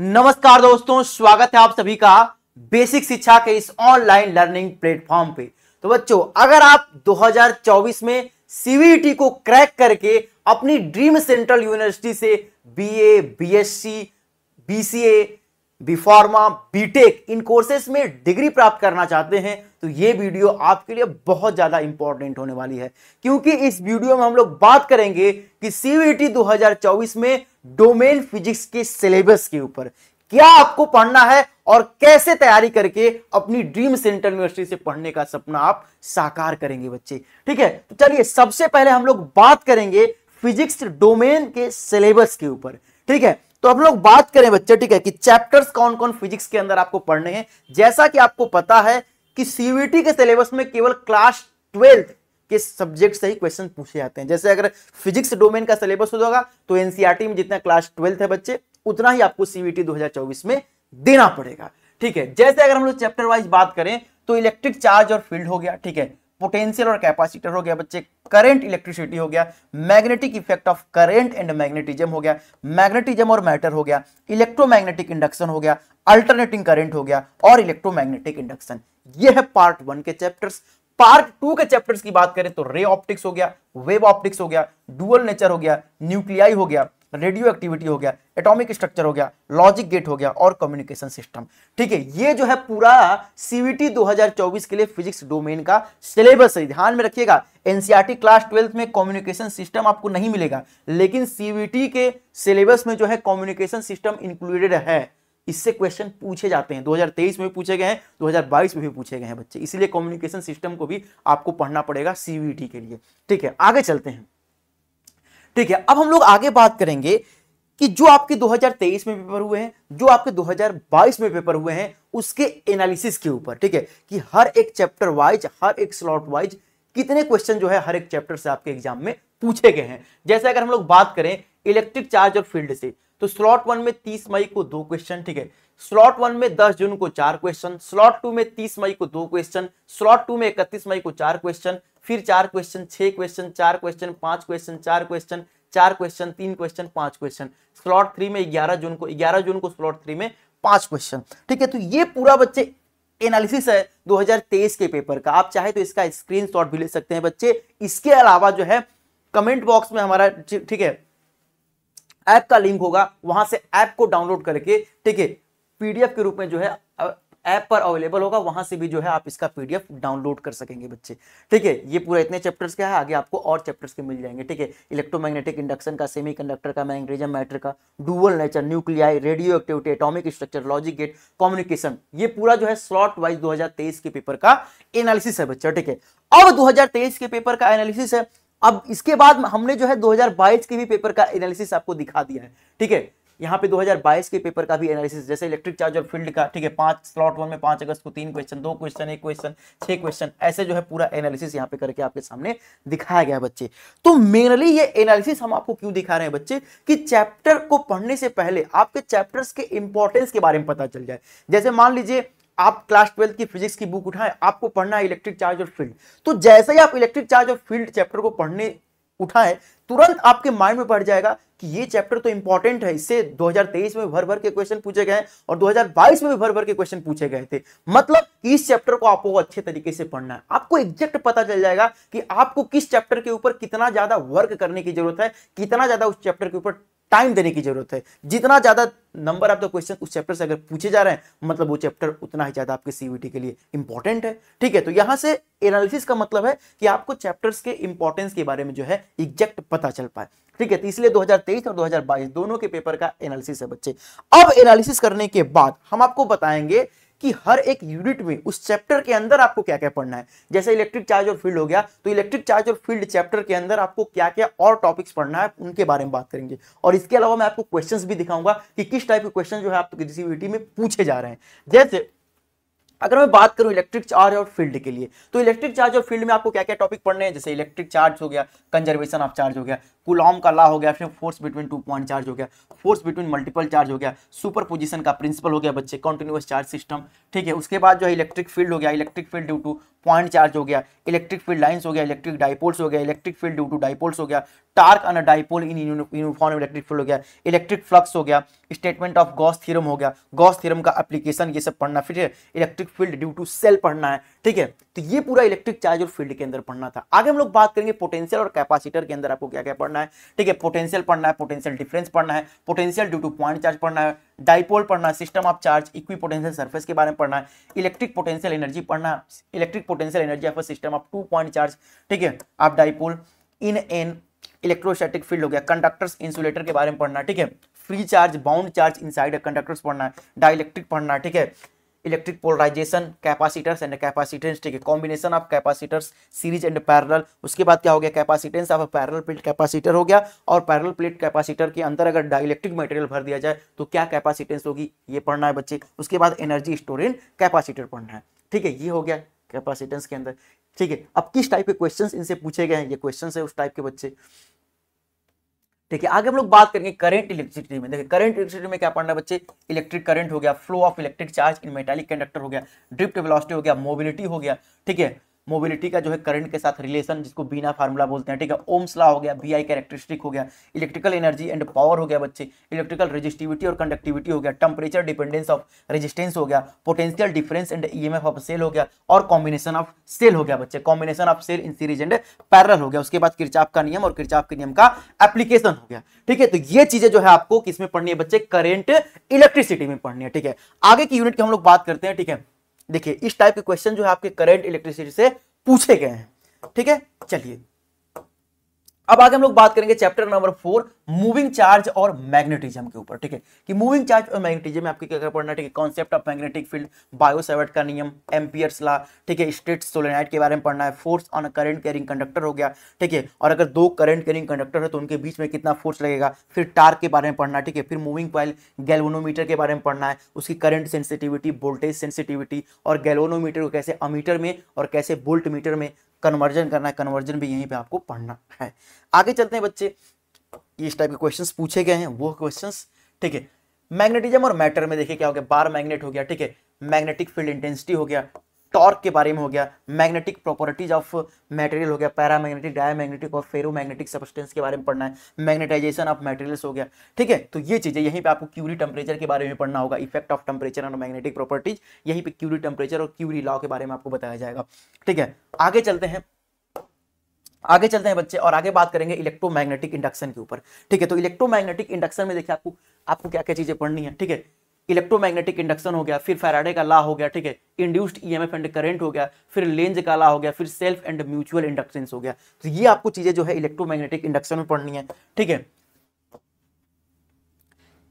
नमस्कार दोस्तों स्वागत है आप सभी का बेसिक शिक्षा के इस ऑनलाइन लर्निंग प्लेटफॉर्म पे तो बच्चों अगर आप 2024 में सीवीटी e को क्रैक करके अपनी ड्रीम सेंट्रल यूनिवर्सिटी से BA, BSc, BCA, B pharma BTech इन कोर्सेज में डिग्री प्राप्त करना चाहते हैं तो ये वीडियो आपके लिए बहुत ज़्यादा इंपॉर्टेंट होने वाली है क्योंकि इस वीडियो में हम लोग बात करेंगे कि e सीवीटी 2024 में डोमेन फिजिक्स के सिलेबस के ऊपर क्या आपको पढ़ना है और कैसे तैयारी करके अपनी ड्रीम सेंटर यूनिवर्सिटी से पढ़ने का सपना आप साकार करेंगे बच्चे ठीक है तो चलिए सबसे पहले हम लोग बात करेंगे फिजिक्स डोमेन के सिलेबस के ऊपर ठीक है तो हम लोग बात करें बच्चे ठीक है कि चैप्टर्स कौन कौन फिजिक्स के अंदर आपको पढ़ने हैं जैसा कि आपको पता है कि सीवीटी के सिलेबस में केवल क्लास ट्वेल्थ किस सब्जेक्ट से ही क्वेश्चन पूछे जाते हैं जैसे अगर फिजिक्स डोमेन का सिलेबस होगा तो एनसीआरटी e में जितना क्लास ट्वेल्थ है बच्चे उतना ही आपको सीबीटी 2024 में देना पड़ेगा ठीक है जैसे अगर हम लोग चैप्टर वाइज बात करें तो इलेक्ट्रिक चार्ज और फील्ड हो गया ठीक है पोटेंशियल और कैपेसिटर हो गया बच्चे करंट इलेक्ट्रिसिटी हो गया magnetic effect of current and magnetism हो गया मैग्नेटिज्म और मैटर हो गया इलेक्ट्रोमैग्नेटिक इंडक्शन हो गया अल्टरनेटिंग करंट हो गया और इलेक्ट्रोमैग्नेटिक इंडक्शन ये है पार्ट वन के चैप्टर्स पार्ट टू के चैप्टर्स की बात करें तो रे ऑप्टिक्स हो गया वेव ऑप्टिक्स हो गया डुअल नेचर हो गया न्यूक्लियाई हो गया रेडियो एक्टिविटी हो गया एटॉमिक स्ट्रक्चर हो गया लॉजिक गेट हो गया और कम्युनिकेशन सिस्टम ठीक है ये जो है पूरा सीवीटी 2024 के लिए फिजिक्स डोमेन का सिलेबस है ध्यान में रखिएगा एनसीआरटी क्लास ट्वेल्थ में कम्युनिकेशन सिस्टम आपको नहीं मिलेगा लेकिन सीवीटी के सिलेबस में जो है कम्युनिकेशन सिस्टम इंक्लूडेड है इससे क्वेश्चन पूछे जाते हैं 2023 में भी पूछे गए हैं 2022 में भी पूछे गए हैं बच्चे इसीलिए कम्युनिकेशन सिस्टम को भी आपको पढ़ना पड़ेगा सीवीटी के लिए ठीक है आगे चलते हैं ठीक है अब हम लोग आगे बात करेंगे कि जो आपके 2023 में पेपर हुए हैं जो आपके 2022 में पेपर हुए हैं उसके एनालिसिस के ऊपर ठीक है कि हर एक चैप्टर वाइज हर एक स्लॉट वाइज कितने क्वेश्चन जो है हर एक चैप्टर से आपके एग्जाम में पूछे गए हैं जैसे अगर हम लोग बात करें इलेक्ट्रिक चार्ज और फील्ड से तो स्लॉट वन में तीस मई को दो क्वेश्चन ठीक है स्लॉट वन में दस जून को चार क्वेश्चन स्लॉट टू में तीस मई को दो क्वेश्चन स्लॉट टू में इकतीस मई को चार क्वेश्चन फिर चार क्वेश्चन छह क्वेश्चन चार क्वेश्चन पांच क्वेश्चन चार क्वेश्चन चार क्वेश्चन तीन क्वेश्चन पांच क्वेश्चन स्लॉट थ्री में ग्यारह जून को ग्यारह जून को स्लॉट थ्री में पांच क्वेश्चन ठीक है तो ये पूरा बच्चे एनालिसिस है 2023 के पेपर का आप चाहे तो इसका स्क्रीनशॉट भी ले सकते हैं बच्चे इसके अलावा जो है कमेंट बॉक्स में हमारा ठीक है ऐप का लिंक होगा वहां से ऐप को डाउनलोड करके ठीक है पीडीएफ के रूप में जो है ऐप पर अवेलेबल होगा वहां से भी जो है आप इसका पीडीएफ डाउनलोड कर सकेंगे बच्चे ठीक है ये पूरा इतने चैप्टर्स का है आगे आपको और चैप्टर्स के मिल जाएंगे ठीक है इलेक्ट्रोमैग्नेटिक इंडक्शन का सेमीकंडक्टर का मैग्नेटिज्म मैटर का dual nature nuclei radioactivity atomic structure logic gate communication ये पूरा जो है स्लॉट वाइज दो के पेपर का एनालिसिस है बच्चा ठीक है अब दो के पेपर का एनालिसिस है अब इसके बाद हमने जो है 2022 के भी पेपर का एनालिसिस आपको दिखा दिया है ठीक है यहाँ पे 2022 के पेपर का भी एनालिसिस जैसे इलेक्ट्रिक चार्ज और फील्ड का ठीक है पांच स्लॉट वन में पांच अगस्त को तीन क्वेश्चन दो क्वेश्चन एक क्वेश्चन छह क्वेश्चन ऐसे जो है पूरा एनालिसिस यहाँ पे करके आपके सामने दिखाया गया बच्चे तो मेनली ये एनालिसिस हम आपको क्यों दिखा रहे हैं बच्चे कि चैप्टर को पढ़ने से पहले आपके चैप्टर्स के इंपॉर्टेंस के बारे में पता चल जाए जैसे मान लीजिए आप क्लास ट्वेल्थ की फिजिक्स की बुक उठाएं आपको पढ़ना है इलेक्ट्रिक चार्ज और फील्ड तो जैसे ही आप इलेक्ट्रिक चार्ज और फील्ड चैप्टर को पढ़ने उठाएं तुरंत आपके माइंड में पड़ जाएगा कि ये चैप्टर तो इंपॉर्टेंट है इससे 2023 में भर भर के क्वेश्चन पूछे गए और 2022 में भी भर भर के क्वेश्चन पूछे गए थे मतलब इस चैप्टर को आपको अच्छे तरीके से पढ़ना है आपको एग्जैक्ट पता चल जाएगा कि आपको किस चैप्टर के ऊपर कितना ज्यादा वर्क करने की जरूरत है कितना ज्यादा उस चैप्टर के ऊपर टाइम देने की जरूरत है जितना ज़्यादा नंबर आपका क्वेश्चन उस चैप्टर से अगर पूछे जा रहे हैं मतलब वो चैप्टर उतना ही ज़्यादा आपके सीवीटी के लिए इंपॉर्टेंट है ठीक है तो यहां से एनालिसिस का मतलब है कि आपको चैप्टर्स के इंपॉर्टेंस के बारे में जो है एग्जैक्ट पता चल पाए ठीक है तो इसलिए 2023 और 2022 दोनों के पेपर का एनालिसिस है बच्चे अब एनालिसिस करने के बाद हम आपको बताएंगे कि हर एक यूनिट में उस चैप्टर के अंदर आपको क्या क्या पढ़ना है जैसे इलेक्ट्रिक चार्ज और फील्ड हो गया तो इलेक्ट्रिक चार्ज और फील्ड चैप्टर के अंदर आपको क्या क्या और टॉपिक्स पढ़ना है उनके बारे में बात करेंगे और इसके अलावा मैं आपको क्वेश्चन भी दिखाऊंगा कि किस टाइप के क्वेश्चन जो है आपको तो में पूछे जा रहे हैं जैसे अगर मैं बात करूं इलेक्ट्रिक चार्ज और फील्ड के लिए तो इलेक्ट्रिक चार्ज और फील्ड में आपको क्या क्या टॉपिक पढ़ने हैं जैसे इलेक्ट्रिक चार्ज हो गया कंजर्वेशन ऑफ चार्ज हो गया कुलॉम का ला हो गया फिर force between two point charge हो गया फोर्स बिटवीन मल्टीपल चार्ज हो गया सुपर पोजिशन का प्रिंसिपल हो गया बच्चे कॉन्टिन्यूस चार्ज सिस्टम ठीक है उसके बाद जो है इलेक्ट्रिक फील्ड हो गया electric field due to point charge हो गया इलेक्ट्रिक फील्ड लाइन्स हो गया इलेक्ट्रिक डाइपोल्स हो गया electric field due to dipoles हो गया torque on dipole in uniform electric field हो गया इलेक्ट्रिक फ्लक्स हो गया स्टेटमेंट ऑफ गॉस थ्योरम हो गया गॉस थ्योरम का एप्लीकेशन ये सब पढ़ना फिर electric field due to shell पढ़ना है ठीक है तो ये पूरा इलेक्ट्रिक चार्ज और फील्ड के अंदर पढ़ना था आगे हम लोग बात करेंगे पोटेंशियल और कैपेसिटर के अंदर आपको क्या क्या पढ़ना है ठीक है पोटेंशियल पढ़ना है पोटेंशियल डिफरेंस पढ़ना है potential due to point charge पढ़ना है डाइपोल पढ़ना है system of charge equipotential surface के बारे में पढ़ना है इलेक्ट्रिक पोटेंशियल एनर्जी पढ़ना electric potential energy of system of two point charge ठीक है आप dipole in an electrostatic field हो गया कंडक्टर्स इंसुलेटर के बारे में पढ़ना ठीक है free charge bound charge inside conductors पढ़ना है डायलेक्ट्रिक पढ़ना ठीक है electric polarisation capacitors and capacitance ठीक है combination of capacitors series and parallel उसके बाद क्या हो गया capacitance of parallel plate capacitor हो गया और पैरेलल प्लेट कैपेसिटर के अंदर अगर डाइलेक्ट्रिक मटेरियल भर दिया जाए तो क्या कैपेसिटेंस होगी ये पढ़ना है बच्चे उसके बाद एनर्जी स्टोर इन कैपेसिटर पढ़ना है ठीक है ये हो गया कैपेसिटेंस के अंदर ठीक है अब किस टाइप के क्वेश्चंस इनसे पूछे गए हैं ये क्वेश्चंस है उस टाइप के बच्चे ठीक है आगे हम लोग बात करेंगे करंट इलेक्ट्रिसिटी में देखिए करंट इलेक्ट्रिसिटी में क्या पढ़ना है बच्चे इलेक्ट्रिक करंट हो गया flow of electric charge in metallic conductor हो गया ड्रिप्ट वेलोसिटी हो गया मोबिलिटी हो गया ठीक है मोबिलिटी का जो है करंट के साथ रिलेशन जिसको बीना फार्मूला बोलते हैं ठीक है ओम्स ला हो गया बी आई कैरेक्टरिस्टिक हो गया इलेक्ट्रिकल एनर्जी एंड पावर हो गया बच्चे इलेक्ट्रिकल रजिस्टिविटी और कंडक्टिविटी हो गया टेम्परेचर डिपेंडेंस ऑफ रजिस्टेंस हो गया potential difference and E of cell हो गया और कॉम्बिनेशन ऑफ सेल हो गया बच्चे combination of cell in series and parallel हो गया उसके बाद किरचाप का नियम और किरचाप के नियम का एप्लीकेशन हो गया ठीक है तो ये चीजें जो है आपको किसमें पढ़नी है बच्चे करेंट इलेक्ट्रिसिटी में पढ़नी है ठीक है आगे की यूनिट की हम लोग बात करते हैं ठीक है देखिए इस टाइप के क्वेश्चन जो है आपके करंट इलेक्ट्रिसिटी से पूछे गए हैं ठीक है चलिए अब आगे हम लोग बात करेंगे chapter number four moving charge और मैग्नेटिज्म के ऊपर ठीक है कि मूविंग चार्ज और मैग्नेटिज्म में आपके क्या क्या पढ़ना ठीक है concept of magnetic field Biot Savart का नियम एम्पियर्स ला ठीक है स्ट्रेट सोलेनाइट के बारे में पढ़ना है force on current carrying conductor हो गया ठीक है और अगर दो करंट कैरिंग कंडक्टर है तो उनके बीच में कितना फोर्स लगेगा फिर टार्क के बारे में पढ़ना है ठीक है फिर मूविंग पॉइल गैलोनोमीटर के बारे में पढ़ना है उसकी करंट सेंसिटिविटी वोल्टेज सेंसिटिविटी और गैलोनोमीटर को कैसे अमीटर में और कैसे बोल्ट मीटर में कन्वर्जन करना है कन्वर्जन भी यहीं पे आपको पढ़ना है आगे चलते हैं बच्चे इस टाइप के क्वेश्चंस पूछे गए हैं वो क्वेश्चंस ठीक है मैग्नेटिज्म और मैटर में देखिए क्या हो गया बार मैग्नेट हो गया ठीक है मैग्नेटिक फील्ड इंटेंसिटी हो गया टॉर्क के बारे में हो गया मैग्नेटिक प्रॉपर्टीज ऑफ मटेरियल हो गया पैरा पैरामैग्नेटिक डायमैग्नेटिक और फेरो मैग्नेटिक सब्सटेंस के बारे में पढ़ना है मैग्नेटाइजेशन ऑफ मटेरियल्स हो गया ठीक है तो ये चीज़ें यहीं पे आपको क्यूरी टेम्परेचर के बारे में पढ़ना होगा इफेक्ट ऑफ टेम्परेचर और मैग्नेटिक प्रॉपर्टीज यहीं पर क्यूरी टेम्परेचर और क्यूरी लॉ के बारे में आपको बताया जाएगा ठीक है आगे चलते हैं आगे चलते हैं बच्चे और आगे बात करेंगे इलेक्ट्रोमैग्नेटिक इंडक्शन के ऊपर ठीक है तो इलेक्ट्रोमैग्नेटिक इंडक्शन में देखिए आपको आपको क्या क्या चीजें पढ़नी है ठीक है इलेक्ट्रोमैग्नेटिक इंडक्शन हो गया फिर फैराडे का ला हो गया ठीक है इंड्यूस्ड ईएमएफ एंड करंट हो गया फिर लेंज का ला हो गया फिर सेल्फ एंड म्यूचुअल इंडक्शन हो गया तो ये आपको चीजें जो है इलेक्ट्रोमैग्नेटिक इंडक्शन में पढ़नी है ठीक है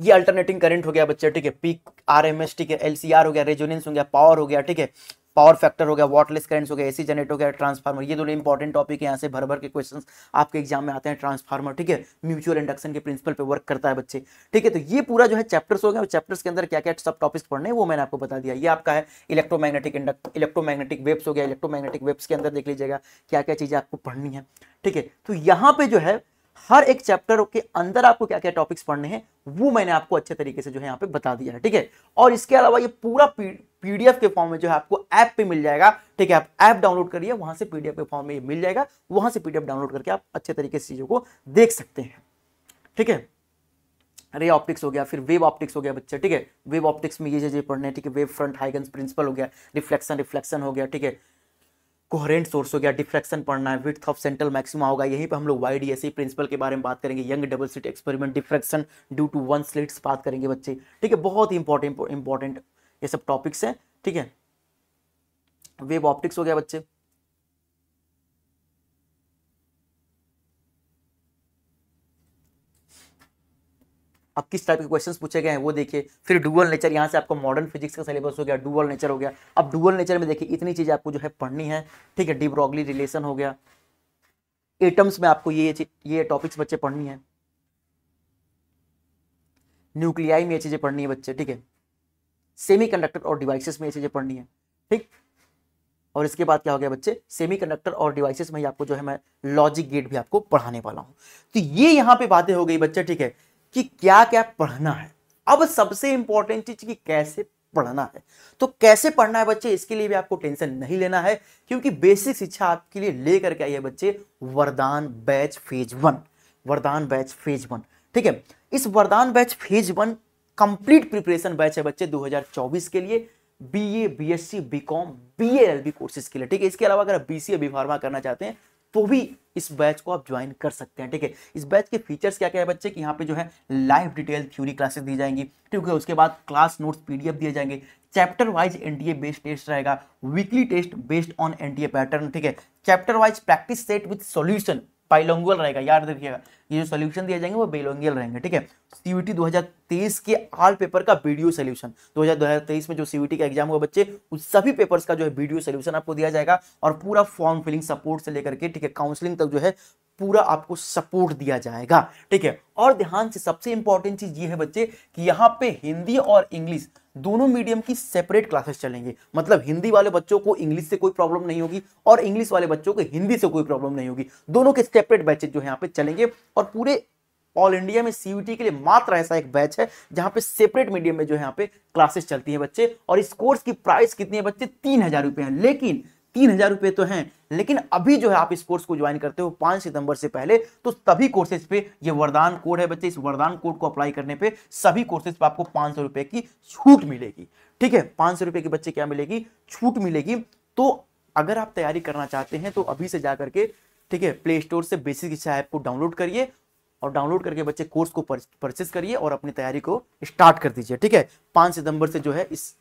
ये अल्टरनेटिंग करंट हो गया बच्चे ठीक है पीक आर एम एस ठीक है एलसीआर हो गया रेजोनेंस हो गया पावर हो गया ठीक है पावर फैक्टर हो गया वॉटलेस करेंट्स हो गया एसी जनरेट हो गया ट्रांसफार्मर ये दोनों इंपॉर्टेंट टॉपिक है यहाँ से भर भर के क्वेश्चंस आपके एग्जाम में आते हैं ट्रांसफार्मर ठीक है म्यूचुअल इंडक्शन के प्रिंसिपल पे वर्क करता है बच्चे ठीक है तो ये पूरा जो है चैप्टर्स हो गया और चैप्टर्स के अंदर क्या क्या सब टॉपिक्स पढ़ने वो मैंने आपको बता दिया ये आपका है इलेक्ट्रोमैग्नेटिक इलेक्ट्रो इलेक्ट्रोमैग्नेटिक वेब्स हो गया इलेक्ट्रोमैग्नेटिक वेब्स के अंदर देख लीजिएगा क्या क्या चीज़ें आपको पढ़नी है ठीक है तो यहाँ पे जो है हर एक चैप्टर के अंदर आपको क्या क्या टॉपिक्स पढ़ने हैं वो मैंने आपको अच्छे तरीके से जो है यहाँ पे बता दिया है ठीक है और इसके अलावा ये पूरा पीडीएफ के फॉर्म में जो है आपको ऐप पे मिल जाएगा ठीक है आप ऐप डाउनलोड करिए वहां से पीडीएफ के फॉर्म में ये मिल जाएगा वहां से पीडीएफ डाउनलोड करके आप अच्छे तरीके से चीजों को देख सकते हैं ठीक है रे ऑप्टिक्स हो गया फिर वेव ऑप्टिक्स हो गया बच्चे ठीक है वेव ऑप्टिक्स में ये चीजें पढ़ने ठीक है वेव फ्रंट हाइगन प्रिंसिपल हो गया रिफ्लेक्शन रिफ्लेक्शन हो गया ठीक है कोहरेंट सोर्स हो गया डिफ्रैक्शन पढ़ना है विथ ऑफ सेंट्रल मैक्सिमा होगा यहीं पर हम लोग वाई डी प्रिंसिपल के बारे में बात करेंगे Young double slit experiment diffraction due to one slits बात करेंगे बच्चे ठीक है बहुत इंपॉर्टेंट इंपॉर्टेंट ये सब टॉपिक्स हैं ठीक है वेब ऑप्टिक्स हो गया बच्चे अब किस टाइप के क्वेश्चंस पूछे गए हैं वो देखिए फिर डुअल नेचर यहाँ से आपको मॉडर्न फिजिक्स का सिलेबस हो गया डुअल नेचर हो गया अब डुअल नेचर में देखिए इतनी चीज़ आपको जो है पढ़नी है ठीक है डिब्रॉगली रिलेशन हो गया एटम्स में आपको ये ये टॉपिक्स बच्चे पढ़नी है न्यूक्लियाई में ये चीज़ें पढ़नी है बच्चे ठीक है सेमी और डिवाइसेस में ये चीज़ें पढ़नी है ठीक और इसके बाद क्या हो गया बच्चे सेमीकंडक्टर और डिवाइसेस में ही आपको जो है मैं लॉजिक गेट भी आपको पढ़ाने वाला हूँ तो ये यहाँ पे बातें हो गई बच्चे ठीक है कि क्या क्या पढ़ना है अब सबसे इंपॉर्टेंट चीज कि कैसे पढ़ना है तो कैसे पढ़ना है बच्चे इसके लिए भी आपको टेंशन नहीं लेना है क्योंकि बेसिक शिक्षा आपके लिए लेकर के आई है बच्चे Vardaan batch phase one Vardaan batch phase one ठीक है इस Vardaan batch phase one complete preparation batch है बच्चे 2024 के लिए B A B S C B com B L B courses के लिए ठीक है इसके अलावा अगर आप B C A B pharma करना चाहते हैं तो भी इस बैच को आप ज्वाइन कर सकते हैं ठीक है इस बैच के फीचर्स क्या क्या है बच्चे कि यहाँ पे जो है लाइव डिटेल थ्योरी क्लासेस दी जाएंगी ठीक है उसके बाद क्लास नोट्स पीडीएफ दिए जाएंगे chapter wise NDA based test रहेगा weekly test based on NDA pattern ठीक है chapter wise practice set with solution bilingual रहेगा याद रखिएगा ये जो सोल्यूशन दिए जाएंगे वो बेलोंगियल रहेंगे ठीक है सीयूटी 2023 के आल पेपर का वीडियो सोल्यूशन 2023 में जो सीवीटी का एग्जाम हुआ बच्चे उस सभी पेपर्स का जो है वीडियो सोल्यूशन आपको दिया जाएगा और पूरा फॉर्म फिलिंग सपोर्ट से लेकर के ठीक है काउंसिलिंग तक जो है पूरा आपको सपोर्ट दिया जाएगा ठीक है और ध्यान से सबसे इंपॉर्टेंट चीज ये है बच्चे कि यहाँ पे हिंदी और इंग्लिश दोनों मीडियम की सेपरेट क्लासेस चलेंगे मतलब हिंदी वाले बच्चों को इंग्लिश से कोई प्रॉब्लम नहीं होगी और इंग्लिश वाले बच्चों को हिंदी से कोई प्रॉब्लम नहीं होगी दोनों के सेपरेट बैचेज जो है यहाँ पे चलेंगे और पूरे ऑल इंडिया में सीयूटी के लिए मात्र ऐसा एक बैच है जहां पे सेपरेट मीडियम में जो है यहाँ पे क्लासेस चलती है बच्चे और इस कोर्स की प्राइस कितनी है बच्चे तीन हजार रुपए है लेकिन तीन हजार रुपए तो हैं लेकिन अभी जो है आप इस कोर्स को ज्वाइन करते हो पांच सितंबर से पहले तो सभी कोर्सेज पे ये वरदान कोड है बच्चे इस वरदान कोड को अप्लाई करने पे सभी कोर्सेज पे आपको पांच सौ रुपए की छूट मिलेगी ठीक है पांच सौ रुपए की बच्चे क्या मिलेगी छूट मिलेगी तो अगर आप तैयारी करना चाहते हैं तो अभी से जाकर के ठीक है प्ले स्टोर से बेसिक इच्छा ऐप को डाउनलोड करिए और डाउनलोड करके बच्चे कोर्स को परचेस करिए और अपनी तैयारी को स्टार्ट कर दीजिए ठीक है पांच सितंबर से जो है इस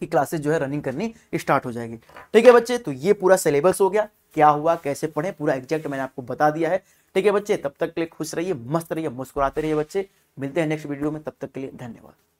की क्लासेस जो है रनिंग करनी स्टार्ट हो जाएगी ठीक है बच्चे तो ये पूरा सिलेबस हो गया क्या हुआ कैसे पढ़े पूरा एग्जैक्ट मैंने आपको बता दिया है ठीक है बच्चे तब तक के लिए खुश रहिए मस्त रहिए मुस्कुराते रहिए बच्चे मिलते हैं नेक्स्ट वीडियो में तब तक के लिए धन्यवाद